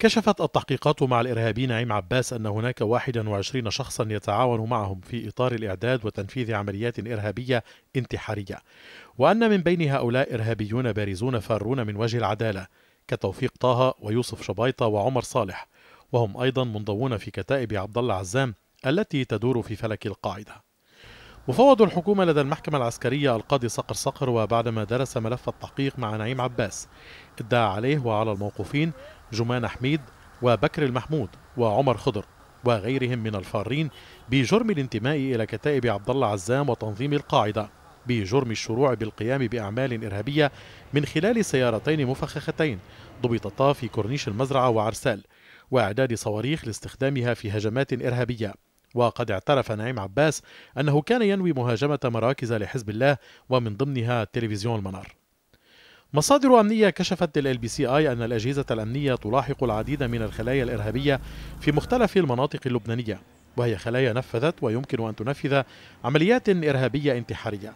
كشفت التحقيقات مع الإرهابي نعيم عباس أن هناك 21 شخصا يتعاون معهم في إطار الإعداد وتنفيذ عمليات إرهابية انتحارية وأن من بين هؤلاء إرهابيون بارزون فارون من وجه العدالة كتوفيق طه ويوسف شبيطة وعمر صالح وهم أيضا منضوون في كتائب عبد الله عزام التي تدور في فلك القاعده مفوض الحكومة لدى المحكمة العسكرية القاضي صقر صقر وبعدما درس ملف التحقيق مع نعيم عباس ادعى عليه وعلى الموقوفين جمان حميد وبكر المحمود وعمر خضر وغيرهم من الفارين بجرم الانتماء إلى كتائب عبد الله عزام وتنظيم القاعدة بجرم الشروع بالقيام بأعمال إرهابية من خلال سيارتين مفخختين ضبطتا في كورنيش المزرعة وعرسال وإعداد صواريخ لاستخدامها في هجمات إرهابية وقد اعترف نعيم عباس أنه كان ينوي مهاجمة مراكز لحزب الله ومن ضمنها تلفزيون المنار مصادر أمنية كشفت للـ بي سي آي أن الأجهزة الأمنية تلاحق العديد من الخلايا الإرهابية في مختلف المناطق اللبنانية وهي خلايا نفذت ويمكن أن تنفذ عمليات إرهابية انتحارية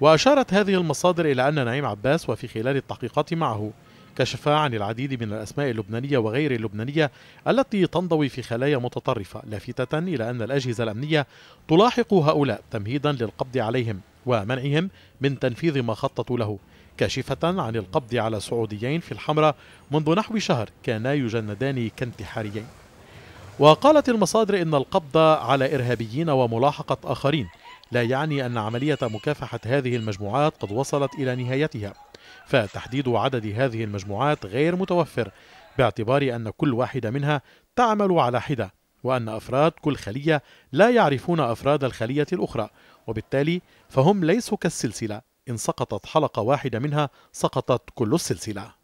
وأشارت هذه المصادر إلى أن نعيم عباس وفي خلال التحقيقات معه كشف عن العديد من الأسماء اللبنانية وغير اللبنانية التي تنضوي في خلايا متطرفة لافتة إلى أن الأجهزة الأمنية تلاحق هؤلاء تمهيدا للقبض عليهم ومنعهم من تنفيذ ما خططوا له كاشفة عن القبض على سعوديين في الحمراء منذ نحو شهر كانا يجندان كانتحاريين وقالت المصادر إن القبض على إرهابيين وملاحقة آخرين لا يعني أن عملية مكافحة هذه المجموعات قد وصلت إلى نهايتها فتحديد عدد هذه المجموعات غير متوفر باعتبار أن كل واحدة منها تعمل على حدة وأن أفراد كل خلية لا يعرفون أفراد الخلية الأخرى وبالتالي فهم ليسوا كالسلسلة إن سقطت حلقة واحدة منها سقطت كل السلسلة